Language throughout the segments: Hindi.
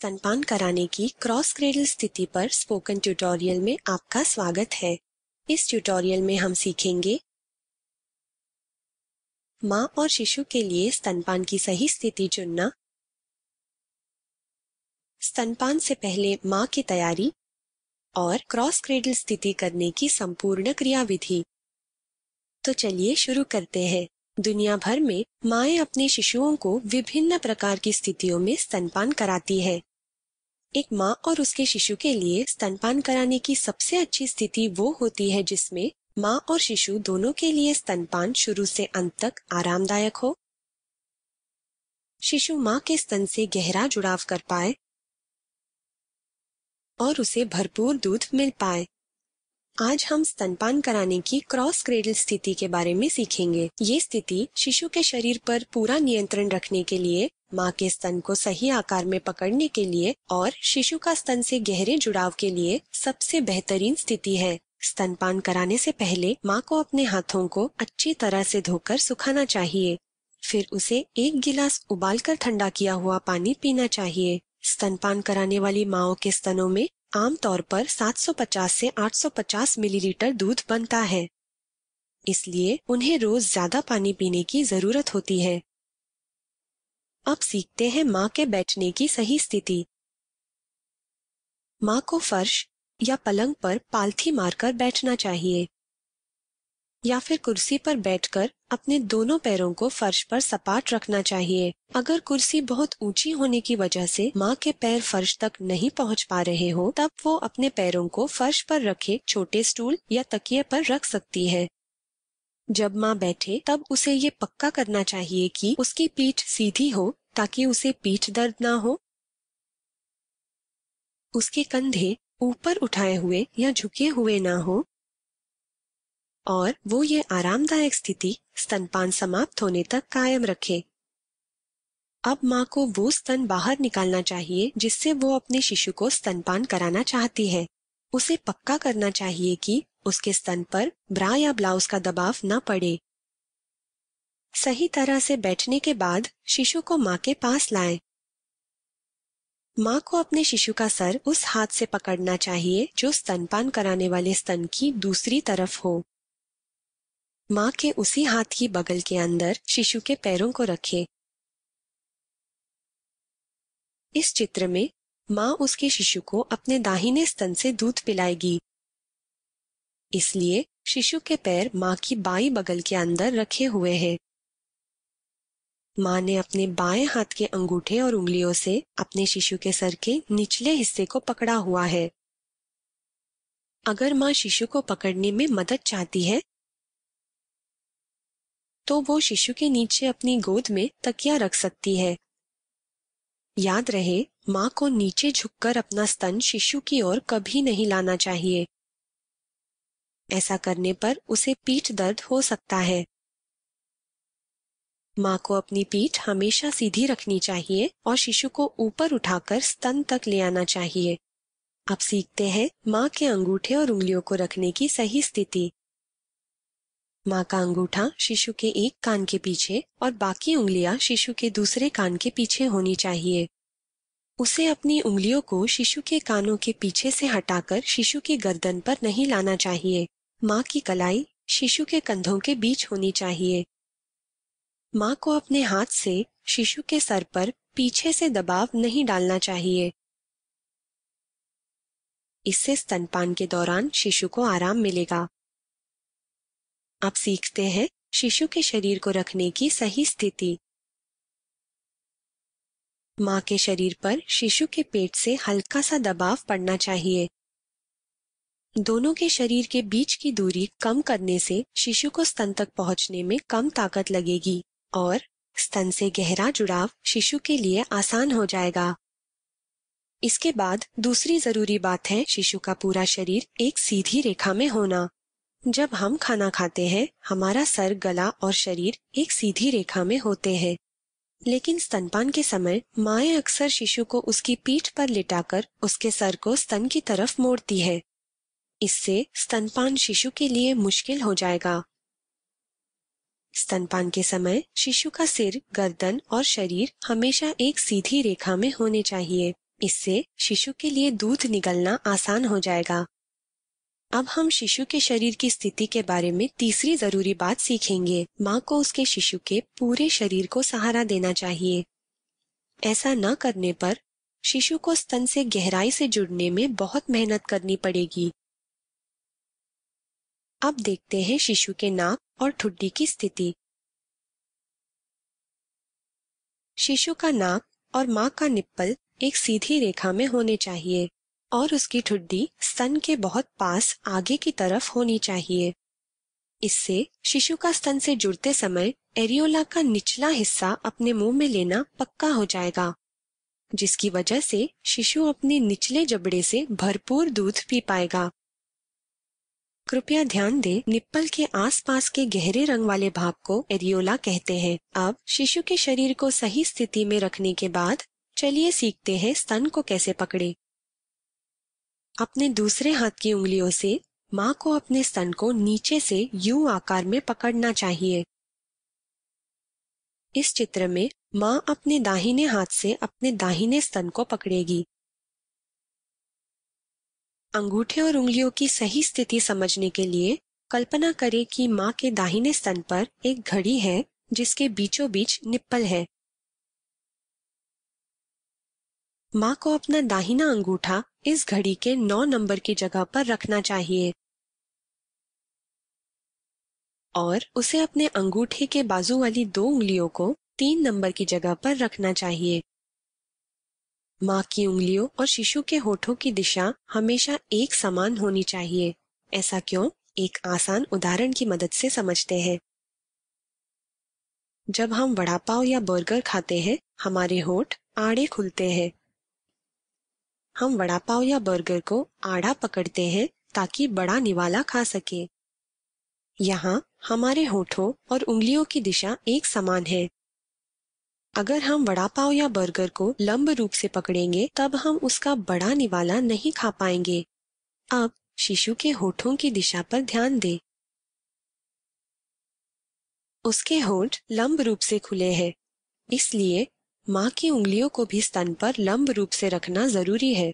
स्तनपान कराने की क्रॉस क्रेडल स्थिति पर स्पोकन ट्यूटोरियल में आपका स्वागत है इस ट्यूटोरियल में हम सीखेंगे माँ और शिशु के लिए स्तनपान की सही स्थिति चुनना स्तनपान से पहले माँ की तैयारी और क्रॉस क्रेडल स्थिति करने की संपूर्ण क्रियाविधि तो चलिए शुरू करते हैं दुनिया भर में माए अपने शिशुओं को विभिन्न प्रकार की स्थितियों में स्तनपान कराती है एक माँ और उसके शिशु के लिए स्तनपान कराने की सबसे अच्छी स्थिति वो होती है जिसमें माँ और शिशु दोनों के लिए स्तनपान शुरू से अंत तक आरामदायक हो शिशु माँ के स्तन से गहरा जुड़ाव कर पाए और उसे भरपूर दूध मिल पाए आज हम स्तनपान कराने की क्रॉस क्रेडल स्थिति के बारे में सीखेंगे ये स्थिति शिशु के शरीर पर पूरा नियंत्रण रखने के लिए माँ के स्तन को सही आकार में पकड़ने के लिए और शिशु का स्तन से गहरे जुड़ाव के लिए सबसे बेहतरीन स्थिति है स्तनपान कराने से पहले माँ को अपने हाथों को अच्छी तरह से धोकर सुखाना चाहिए फिर उसे एक गिलास उबालकर ठंडा किया हुआ पानी पीना चाहिए स्तनपान कराने वाली माओ के स्तनों में आमतौर पर 750 से 850 मिलीलीटर दूध बनता है इसलिए उन्हें रोज ज्यादा पानी पीने की जरूरत होती है अब सीखते हैं माँ के बैठने की सही स्थिति माँ को फर्श या पलंग पर पालथी मारकर बैठना चाहिए या फिर कुर्सी पर बैठकर अपने दोनों पैरों को फर्श पर सपाट रखना चाहिए अगर कुर्सी बहुत ऊंची होने की वजह से माँ के पैर फर्श तक नहीं पहुँच पा रहे हो तब वो अपने पैरों को फर्श पर रखे छोटे स्टूल या तकिए पर रख सकती है जब माँ बैठे तब उसे ये पक्का करना चाहिए कि उसकी पीठ सीधी हो ताकि उसे पीठ दर्द ना हो उसके कंधे ऊपर उठाए हुए या झुके हुए ना हो और वो ये आरामदायक स्थिति स्तनपान समाप्त होने तक कायम रखे अब माँ को वो स्तन बाहर निकालना चाहिए जिससे वो अपने शिशु को स्तनपान कराना चाहती है उसे पक्का करना चाहिए कि उसके स्तन पर ब्रा या ब्लाउज का दबाव न पड़े सही तरह से बैठने के बाद शिशु को माँ के पास लाएं। माँ को अपने शिशु का सर उस हाथ से पकड़ना चाहिए जो स्तनपान कराने वाले स्तन की दूसरी तरफ हो माँ के उसी हाथ की बगल के अंदर शिशु के पैरों को रखे इस चित्र में माँ उसके शिशु को अपने दाहिने स्तन से दूध पिलाएगी इसलिए शिशु के पैर माँ की बाई बगल के अंदर रखे हुए हैं माँ ने अपने बाएं हाथ के अंगूठे और उंगलियों से अपने शिशु के सर के निचले हिस्से को पकड़ा हुआ है अगर माँ शिशु को पकड़ने में मदद चाहती है तो वो शिशु के नीचे अपनी गोद में तकिया रख सकती है याद रहे माँ को नीचे झुककर अपना स्तन शिशु की ओर कभी नहीं लाना चाहिए ऐसा करने पर उसे पीठ दर्द हो सकता है माँ को अपनी पीठ हमेशा सीधी रखनी चाहिए और शिशु को ऊपर उठाकर स्तन तक ले आना चाहिए अब सीखते हैं माँ के अंगूठे और उंगलियों को रखने की सही स्थिति माँ का अंगूठा शिशु के एक कान के पीछे और बाकी उंगलियां शिशु के दूसरे कान के पीछे होनी चाहिए उसे अपनी उंगलियों को शिशु के कानों के पीछे से हटाकर शिशु की गर्दन पर नहीं लाना चाहिए माँ की कलाई शिशु के कंधों के बीच होनी चाहिए माँ को अपने हाथ से शिशु के सर पर पीछे से दबाव नहीं डालना चाहिए इससे स्तनपान के दौरान शिशु को आराम मिलेगा आप सीखते हैं शिशु के शरीर को रखने की सही स्थिति माँ के शरीर पर शिशु के पेट से हल्का सा दबाव पड़ना चाहिए दोनों के शरीर के बीच की दूरी कम करने से शिशु को स्तन तक पहुंचने में कम ताकत लगेगी और स्तन से गहरा जुड़ाव शिशु के लिए आसान हो जाएगा इसके बाद दूसरी जरूरी बात है शिशु का पूरा शरीर एक सीधी रेखा में होना जब हम खाना खाते हैं हमारा सर गला और शरीर एक सीधी रेखा में होते हैं लेकिन स्तनपान के समय माए अक्सर शिशु को उसकी पीठ पर लिटाकर उसके सर को स्तन की तरफ मोड़ती है इससे स्तनपान शिशु के लिए मुश्किल हो जाएगा स्तनपान के समय शिशु का सिर गर्दन और शरीर हमेशा एक सीधी रेखा में होने चाहिए इससे शिशु के लिए दूध निकलना आसान हो जाएगा अब हम शिशु के शरीर की स्थिति के बारे में तीसरी जरूरी बात सीखेंगे माँ को उसके शिशु के पूरे शरीर को सहारा देना चाहिए ऐसा न करने पर शिशु को स्तन से गहराई से जुड़ने में बहुत मेहनत करनी पड़ेगी अब देखते हैं शिशु के नाक और ठुड्डी की स्थिति शिशु का नाक और माँ का निप्पल एक सीधी रेखा में होने चाहिए और उसकी ठुड्डी स्तन के बहुत पास आगे की तरफ होनी चाहिए इससे शिशु का स्तन से जुड़ते समय एरियोला का निचला हिस्सा अपने मुंह में लेना पक्का हो जाएगा जिसकी वजह से शिशु अपने निचले जबड़े से भरपूर दूध पी पाएगा कृपया ध्यान दें निप्पल के आसपास के गहरे रंग वाले भाग को एरियोला कहते हैं अब शिशु के शरीर को सही स्थिति में रखने के बाद चलिए सीखते हैं स्तन को कैसे पकड़े अपने दूसरे हाथ की उंगलियों से माँ को अपने स्तन को नीचे से यू आकार में पकड़ना चाहिए इस चित्र में माँ अपने दाहिने हाथ से अपने दाहिने स्तन को पकड़ेगी अंगूठे और उंगलियों की सही स्थिति समझने के लिए कल्पना करें कि माँ के दाहिने स्तन पर एक घड़ी है जिसके बीचों बीच निप्पल है माँ को अपना दाहिना अंगूठा इस घड़ी के नौ नंबर की जगह पर रखना चाहिए और उसे अपने अंगूठे के बाजू वाली दो उंगलियों को तीन नंबर की जगह पर रखना चाहिए माँ की उंगलियों और शिशु के होठों की दिशा हमेशा एक समान होनी चाहिए ऐसा क्यों एक आसान उदाहरण की मदद से समझते हैं जब हम वड़ा पाव या बर्गर खाते हैं हमारे होठ आड़े खुलते हैं हम वड़ा पाव या बर्गर को आड़ा पकड़ते हैं ताकि बड़ा निवाला खा सके यहाँ हमारे होठों और उंगलियों की दिशा एक समान है अगर हम वड़ा पाव या बर्गर को लंब रूप से पकड़ेंगे तब हम उसका बड़ा निवाला नहीं खा पाएंगे अब शिशु के होठों की दिशा पर ध्यान दें। उसके होठ लंब रूप से खुले हैं, इसलिए माँ की उंगलियों को भी स्तन पर लंब रूप से रखना जरूरी है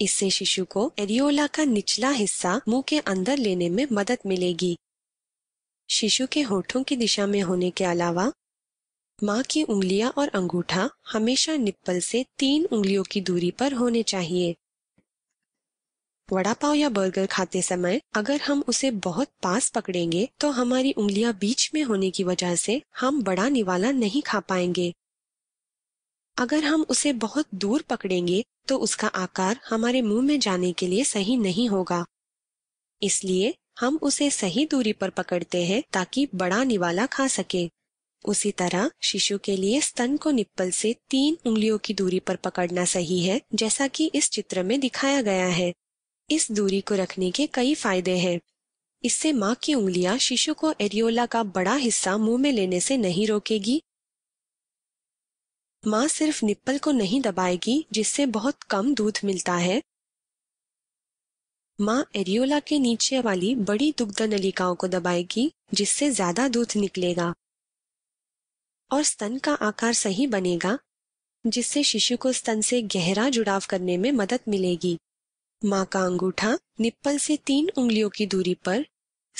इससे शिशु को एरियोला का निचला हिस्सा मुंह के अंदर लेने में मदद मिलेगी शिशु के होठों की दिशा में होने के अलावा माँ की उंगलियां और अंगूठा हमेशा निप्पल से तीन उंगलियों की दूरी पर होने चाहिए वड़ा पाव या बर्गर खाते समय अगर हम उसे बहुत पास पकड़ेंगे तो हमारी उंगलियां बीच में होने की वजह से हम बड़ा निवाला नहीं खा पाएंगे अगर हम उसे बहुत दूर पकड़ेंगे तो उसका आकार हमारे मुंह में जाने के लिए सही नहीं होगा इसलिए हम उसे सही दूरी पर पकड़ते हैं ताकि बड़ा निवाला खा सके उसी तरह शिशु के लिए स्तन को निप्पल से तीन उंगलियों की दूरी पर पकड़ना सही है जैसा कि इस चित्र में दिखाया गया है इस दूरी को रखने के कई फायदे हैं इससे माँ की उंगलियां शिशु को एरियोला का बड़ा हिस्सा मुंह में लेने से नहीं रोकेगी माँ सिर्फ निप्पल को नहीं दबाएगी जिससे बहुत कम दूध मिलता है माँ एरियोला के नीचे वाली बड़ी दुग्ध नलिकाओं को दबाएगी जिससे ज्यादा दूध निकलेगा और स्तन का आकार सही बनेगा जिससे शिशु को स्तन से गहरा जुड़ाव करने में मदद मिलेगी माँ का अंगूठा निप्पल से तीन उंगलियों की दूरी पर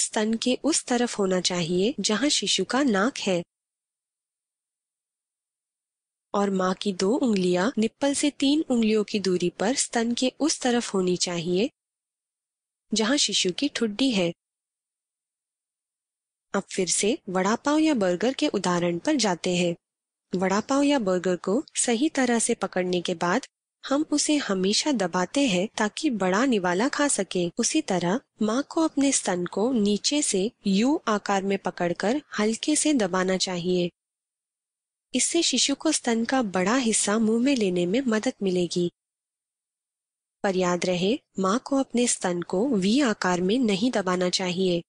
स्तन के उस तरफ होना चाहिए जहाँ शिशु का नाक है और माँ की दो उंगलियां निप्पल से तीन उंगलियों की दूरी पर स्तन के उस तरफ होनी चाहिए जहाँ शिशु की ठुड्डी है अब फिर से वड़ा पाव या बर्गर के उदाहरण पर जाते हैं वड़ा पाव या बर्गर को सही तरह से पकड़ने के बाद हम उसे हमेशा दबाते हैं ताकि बड़ा निवाला खा सके उसी तरह माँ को अपने स्तन को नीचे से यू आकार में पकड़कर हल्के से दबाना चाहिए इससे शिशु को स्तन का बड़ा हिस्सा मुंह में लेने में मदद मिलेगी पर याद रहे माँ को अपने स्तन को वी आकार में नहीं दबाना चाहिए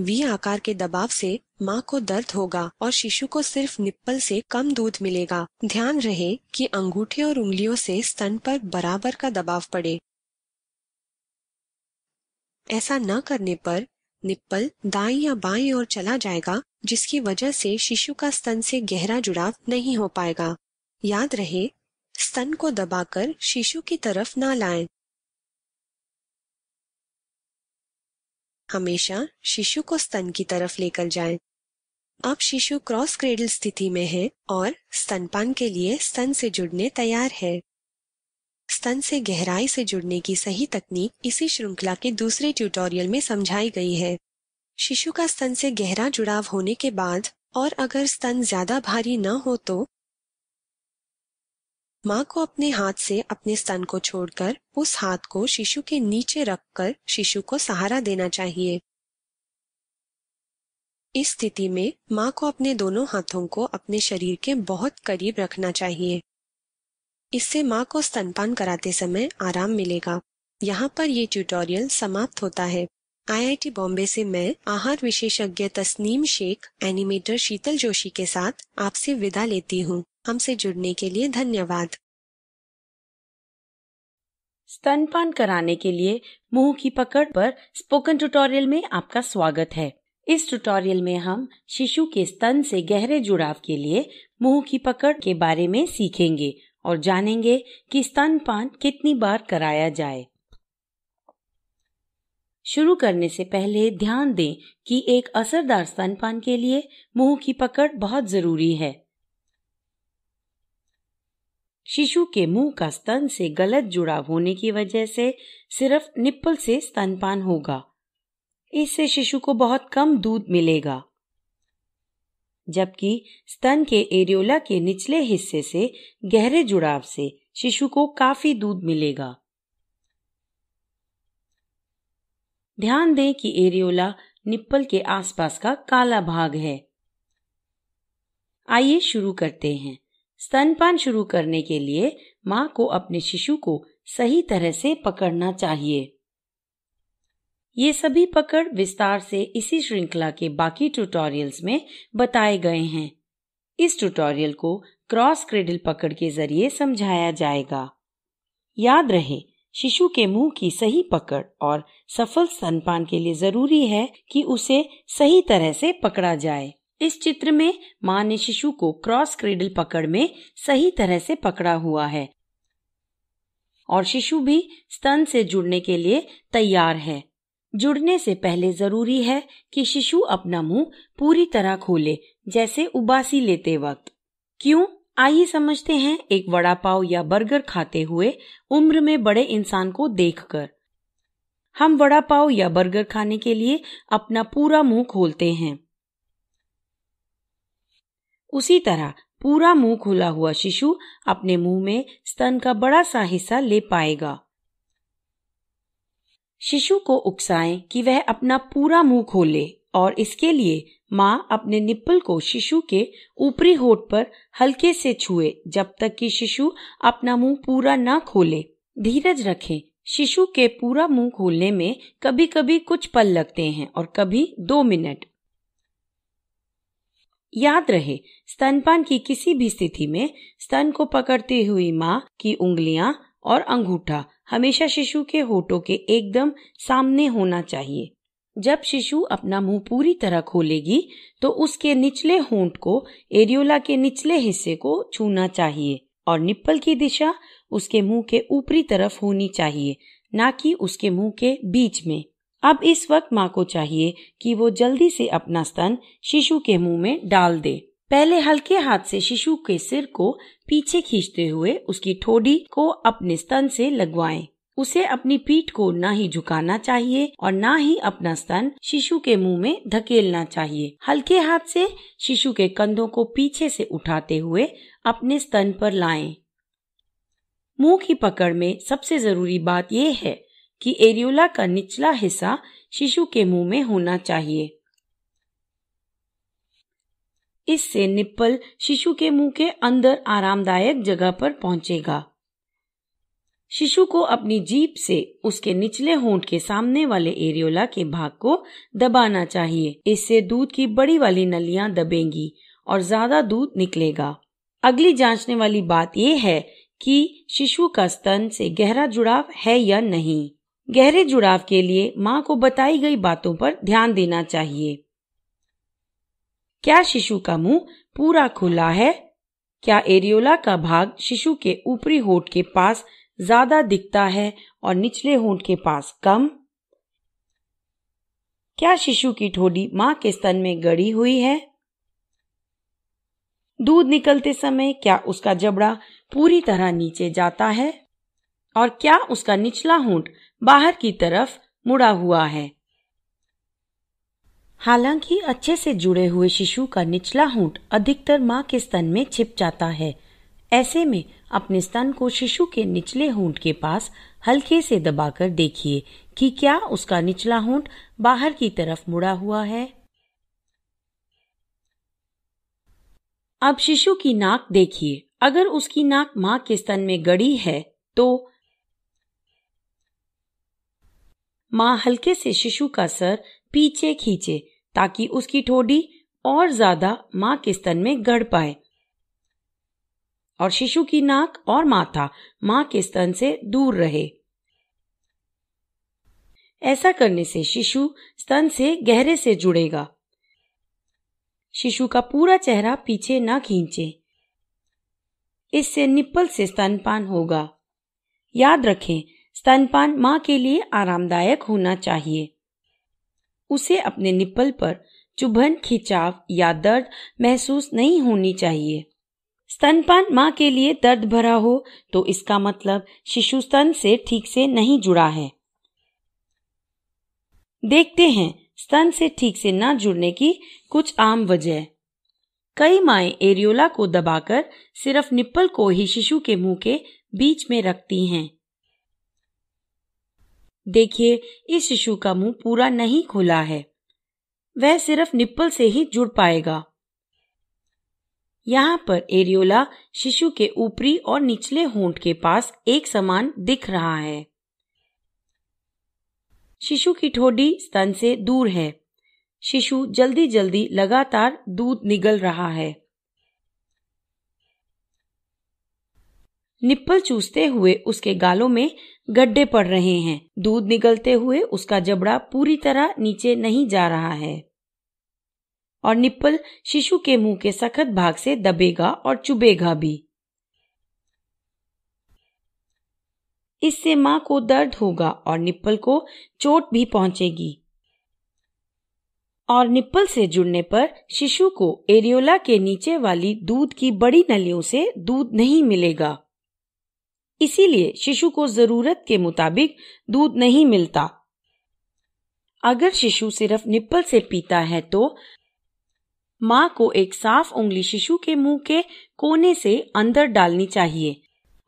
वी आकार के दबाव से माँ को दर्द होगा और शिशु को सिर्फ निप्पल से कम दूध मिलेगा ध्यान रहे कि अंगूठे और उंगलियों से स्तन पर बराबर का दबाव पड़े ऐसा न करने पर निप्पल दाई या बाई और चला जाएगा जिसकी वजह से शिशु का स्तन से गहरा जुड़ाव नहीं हो पाएगा याद रहे स्तन को दबाकर शिशु की तरफ ना लाएं। हमेशा शिशु को स्तन की तरफ लेकर जाएं। अब शिशु क्रॉस क्रेडल स्थिति में है और स्तनपान के लिए स्तन से जुड़ने तैयार है स्तन से गहराई से जुड़ने की सही तकनीक इसी श्रृंखला के दूसरे ट्यूटोरियल में समझाई गई है शिशु का स्तन से गहरा जुड़ाव होने के बाद और अगर स्तन ज्यादा भारी न हो तो माँ को अपने हाथ से अपने स्तन को छोड़कर उस हाथ को शिशु के नीचे रखकर शिशु को सहारा देना चाहिए इस स्थिति में माँ को अपने दोनों हाथों को अपने शरीर के बहुत करीब रखना चाहिए इससे माँ को स्तनपान कराते समय आराम मिलेगा यहाँ पर ये ट्यूटोरियल समाप्त होता है आईआईटी बॉम्बे से मैं आहार विशेषज्ञ तस्नीम शेख एनिमेटर शीतल जोशी के साथ आपसे विदा लेती हूँ हमसे जुड़ने के लिए धन्यवाद स्तनपान कराने के लिए मुंह की पकड़ पर स्पोकन ट्यूटोरियल में आपका स्वागत है इस ट्यूटोरियल में हम शिशु के स्तन से गहरे जुड़ाव के लिए मुंह की पकड़ के बारे में सीखेंगे और जानेंगे कि स्तनपान कितनी बार कराया जाए शुरू करने से पहले ध्यान दें कि एक असरदार स्तनपान के लिए मुंह की पकड़ बहुत जरूरी है शिशु के मुंह का स्तन से गलत जुड़ाव होने की वजह से सिर्फ निप्पल से स्तनपान होगा इससे शिशु को बहुत कम दूध मिलेगा जबकि स्तन के एरियोला के निचले हिस्से से गहरे जुड़ाव से शिशु को काफी दूध मिलेगा ध्यान दें कि एरियोला निप्पल के आसपास का काला भाग है आइए शुरू करते हैं स्तनपान शुरू करने के लिए माँ को अपने शिशु को सही तरह से पकड़ना चाहिए ये सभी पकड़ विस्तार से इसी श्रृंखला के बाकी ट्यूटोरियल्स में बताए गए हैं इस ट्यूटोरियल को क्रॉस क्रेडल पकड़ के जरिए समझाया जाएगा याद रहे शिशु के मुंह की सही पकड़ और सफल स्तनपान के लिए जरूरी है कि उसे सही तरह से पकड़ा जाए इस चित्र में माँ ने शिशु को क्रॉस क्रेडल पकड़ में सही तरह से पकड़ा हुआ है और शिशु भी स्तन से जुड़ने के लिए तैयार है जुड़ने से पहले जरूरी है कि शिशु अपना मुंह पूरी तरह खोले जैसे उबासी लेते वक्त क्यों आइए समझते हैं एक वड़ा पाव या बर्गर खाते हुए उम्र में बड़े इंसान को देखकर हम वड़ा पाव या बर्गर खाने के लिए अपना पूरा मुंह खोलते हैं उसी तरह पूरा मुंह खुला हुआ शिशु अपने मुंह में स्तन का बड़ा सा हिस्सा ले पाएगा शिशु को उकसाएं कि वह अपना पूरा मुंह खोले और इसके लिए माँ अपने निप्पल को शिशु के ऊपरी होठ पर हल्के से छुए जब तक कि शिशु अपना मुंह पूरा न खोले धीरज रखें शिशु के पूरा मुंह खोलने में कभी कभी कुछ पल लगते हैं और कभी दो मिनट याद रहे स्तनपान की किसी भी स्थिति में स्तन को पकड़ती हुई माँ की उंगलियाँ और अंगूठा हमेशा शिशु के होठों के एकदम सामने होना चाहिए जब शिशु अपना मुंह पूरी तरह खोलेगी तो उसके निचले होंठ को एरियोला के निचले हिस्से को छूना चाहिए और निप्पल की दिशा उसके मुंह के ऊपरी तरफ होनी चाहिए ना कि उसके मुंह के बीच में अब इस वक्त माँ को चाहिए कि वो जल्दी से अपना स्तन शिशु के मुंह में डाल दे पहले हल्के हाथ से शिशु के सिर को पीछे खींचते हुए उसकी ठोडी को अपने स्तन से लगवाएं। उसे अपनी पीठ को ना ही झुकाना चाहिए और ना ही अपना स्तन शिशु के मुंह में धकेलना चाहिए हल्के हाथ से शिशु के कंधों को पीछे से उठाते हुए अपने स्तन पर लाएं। मुंह की पकड़ में सबसे जरूरी बात यह है कि एरियोला का निचला हिस्सा शिशु के मुंह में होना चाहिए इससे निप्पल शिशु के मुंह के अंदर आरामदायक जगह पर पहुंचेगा शिशु को अपनी जीप से उसके निचले होंठ के सामने वाले एरियोला के भाग को दबाना चाहिए इससे दूध की बड़ी वाली नलियां दबेंगी और ज्यादा दूध निकलेगा अगली जांचने वाली बात यह है कि शिशु का स्तन से गहरा जुड़ाव है या नहीं गहरे जुड़ाव के लिए माँ को बताई गई बातों पर ध्यान देना चाहिए क्या शिशु का मुंह पूरा खुला है क्या एरियोला का भाग शिशु के ऊपरी होठ के पास ज्यादा दिखता है और निचले होठ के पास कम क्या शिशु की ठोडी माँ के स्तन में गड़ी हुई है दूध निकलते समय क्या उसका जबड़ा पूरी तरह नीचे जाता है और क्या उसका निचला होंठ बाहर की तरफ मुड़ा हुआ है हालांकि अच्छे से जुड़े हुए शिशु का निचला होंठ अधिकतर मां के स्तन में छिप जाता है ऐसे में अपने स्तन को शिशु के निचले होंठ के पास हल्के से दबाकर देखिए कि क्या उसका निचला होंठ बाहर की तरफ मुड़ा हुआ है अब शिशु की नाक देखिए अगर उसकी नाक मां के स्तन में गड़ी है तो माँ हल्के से शिशु का सर पीछे खींचे ताकि उसकी ठोडी और ज्यादा माँ के स्तन में गढ़ पाए और शिशु की नाक और माथा माँ के स्तन से दूर रहे ऐसा करने से शिशु स्तन से गहरे से जुड़ेगा शिशु का पूरा चेहरा पीछे न खींचे इससे निप्पल से स्तनपान होगा याद रखें स्तनपान माँ के लिए आरामदायक होना चाहिए उसे अपने निप्पल पर चुभन खिंचाव या दर्द महसूस नहीं होनी चाहिए स्तनपान माँ के लिए दर्द भरा हो तो इसका मतलब शिशु स्तन से ठीक से नहीं जुड़ा है देखते हैं स्तन से ठीक से ना जुड़ने की कुछ आम वजह कई माए एरियोला को दबाकर सिर्फ निप्पल को ही शिशु के मुंह के बीच में रखती हैं देखिए इस शिशु का मुंह पूरा नहीं खुला है वह सिर्फ निप्पल से ही जुड़ पाएगा यहाँ पर एरियोला शिशु के ऊपरी और निचले होंठ के पास एक समान दिख रहा है शिशु की ठोडी स्तन से दूर है शिशु जल्दी जल्दी लगातार दूध निगल रहा है निप्पल चूसते हुए उसके गालों में गड्ढे पड़ रहे हैं दूध निकलते हुए उसका जबड़ा पूरी तरह नीचे नहीं जा रहा है और निप्पल शिशु के मुंह के सखत भाग से दबेगा और चुभेगा भी इससे माँ को दर्द होगा और निप्पल को चोट भी पहुंचेगी और निप्पल से जुड़ने पर शिशु को एरियोला के नीचे वाली दूध की बड़ी नलियों से दूध नहीं मिलेगा इसीलिए शिशु को जरूरत के मुताबिक दूध नहीं मिलता अगर शिशु सिर्फ निप्पल से पीता है तो माँ को एक साफ उंगली शिशु के मुंह के कोने से अंदर डालनी चाहिए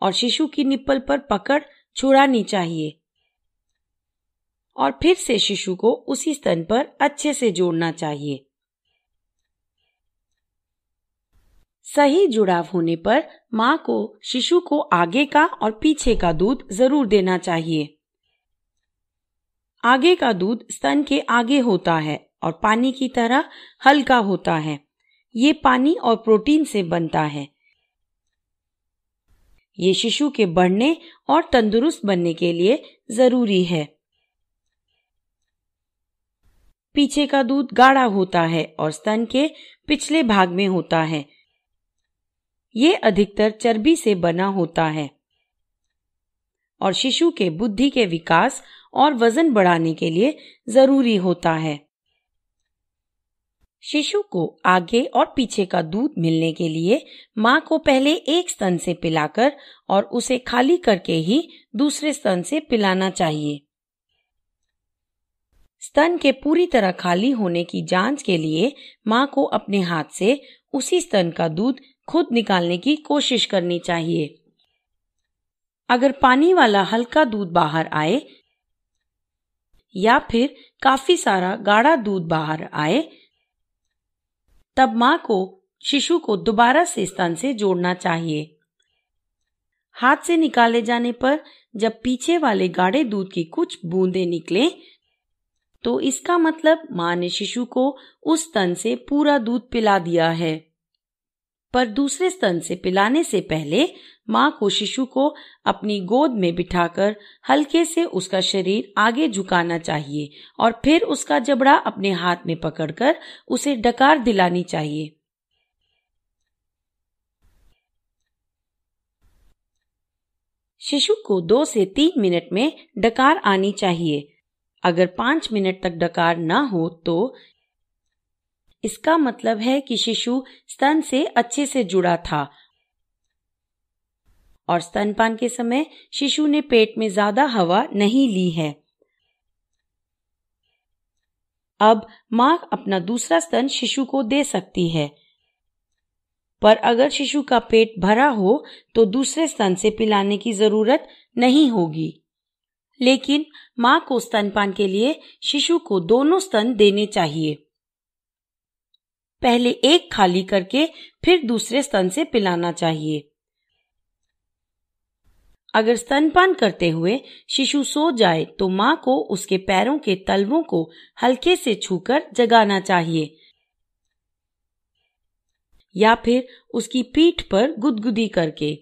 और शिशु की निप्पल पर पकड़ छुड़ानी चाहिए और फिर से शिशु को उसी स्तन पर अच्छे से जोड़ना चाहिए सही जुड़ाव होने पर माँ को शिशु को आगे का और पीछे का दूध जरूर देना चाहिए आगे का दूध स्तन के आगे होता है और पानी की तरह हल्का होता है ये पानी और प्रोटीन से बनता है ये शिशु के बढ़ने और तंदुरुस्त बनने के लिए जरूरी है पीछे का दूध गाढ़ा होता है और स्तन के पिछले भाग में होता है ये अधिकतर चर्बी से बना होता है और शिशु के बुद्धि के विकास और वजन बढ़ाने के लिए जरूरी होता है शिशु को आगे और पीछे का दूध मिलने के लिए माँ को पहले एक स्तन से पिलाकर और उसे खाली करके ही दूसरे स्तन से पिलाना चाहिए स्तन के पूरी तरह खाली होने की जांच के लिए माँ को अपने हाथ से उसी स्तन का दूध खुद निकालने की कोशिश करनी चाहिए अगर पानी वाला हल्का दूध बाहर आए या फिर काफी सारा गाढ़ा दूध बाहर आए तब माँ को शिशु को दोबारा से स्तन से जोड़ना चाहिए हाथ से निकाले जाने पर जब पीछे वाले गाढ़े दूध की कुछ बूंदे निकले तो इसका मतलब माँ ने शिशु को उस स्तन से पूरा दूध पिला दिया है पर दूसरे स्तन से पिलाने से पहले माँ को शिशु को अपनी गोद में बिठाकर हल्के से उसका शरीर आगे झुकाना चाहिए और फिर उसका जबड़ा अपने हाथ में पकड़कर उसे डकार दिलानी चाहिए शिशु को दो से तीन मिनट में डकार आनी चाहिए अगर पाँच मिनट तक डकार ना हो तो इसका मतलब है कि शिशु स्तन से अच्छे से जुड़ा था और स्तनपान के समय शिशु ने पेट में ज्यादा हवा नहीं ली है अब मां अपना दूसरा स्तन शिशु को दे सकती है पर अगर शिशु का पेट भरा हो तो दूसरे स्तन से पिलाने की जरूरत नहीं होगी लेकिन मां को स्तनपान के लिए शिशु को दोनों स्तन देने चाहिए पहले एक खाली करके फिर दूसरे स्तन से पिलाना चाहिए अगर स्तनपान करते हुए शिशु सो जाए तो माँ को उसके पैरों के तलवों को हल्के से छूकर जगाना चाहिए या फिर उसकी पीठ पर गुदगुदी करके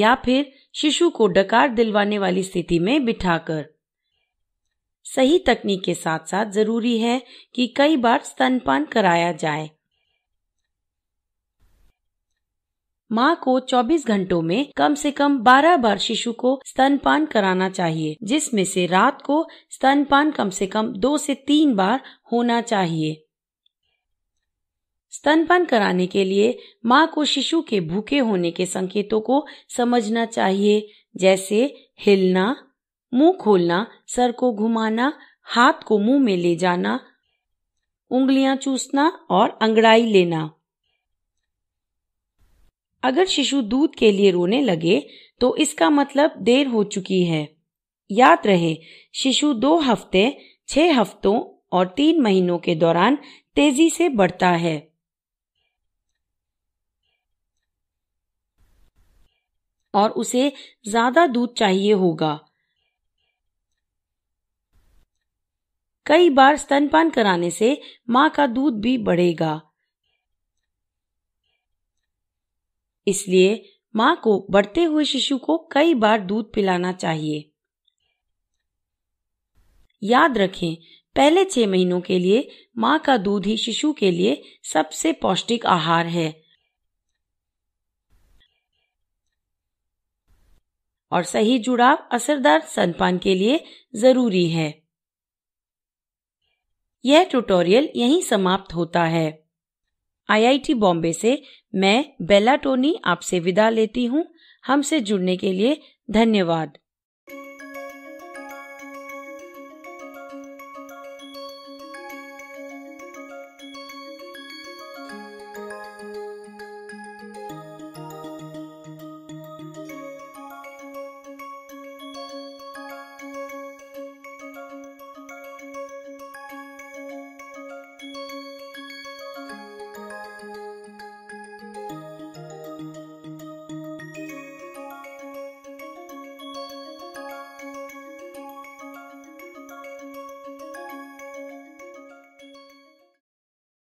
या फिर शिशु को डकार दिलवाने वाली स्थिति में बिठाकर सही तकनीक के साथ साथ जरूरी है कि कई बार स्तनपान कराया जाए माँ को 24 घंटों में कम से कम 12 बार शिशु को स्तनपान कराना चाहिए जिसमें से रात को स्तनपान कम से कम दो से तीन बार होना चाहिए स्तनपान कराने के लिए माँ को शिशु के भूखे होने के संकेतों को समझना चाहिए जैसे हिलना मुंह खोलना सर को घुमाना हाथ को मुंह में ले जाना उंगलियां चूसना और अंगड़ाई लेना अगर शिशु दूध के लिए रोने लगे तो इसका मतलब देर हो चुकी है याद रहे शिशु दो हफ्ते छह हफ्तों और तीन महीनों के दौरान तेजी से बढ़ता है और उसे ज्यादा दूध चाहिए होगा कई बार स्तनपान कराने से माँ का दूध भी बढ़ेगा इसलिए माँ को बढ़ते हुए शिशु को कई बार दूध पिलाना चाहिए याद रखें पहले छह महीनों के लिए माँ का दूध ही शिशु के लिए सबसे पौष्टिक आहार है और सही जुड़ाव असरदार स्तनपान के लिए जरूरी है यह ट्यूटोरियल यहीं समाप्त होता है आईआईटी बॉम्बे से मैं बेला टोनी आपसे विदा लेती हूँ हमसे जुड़ने के लिए धन्यवाद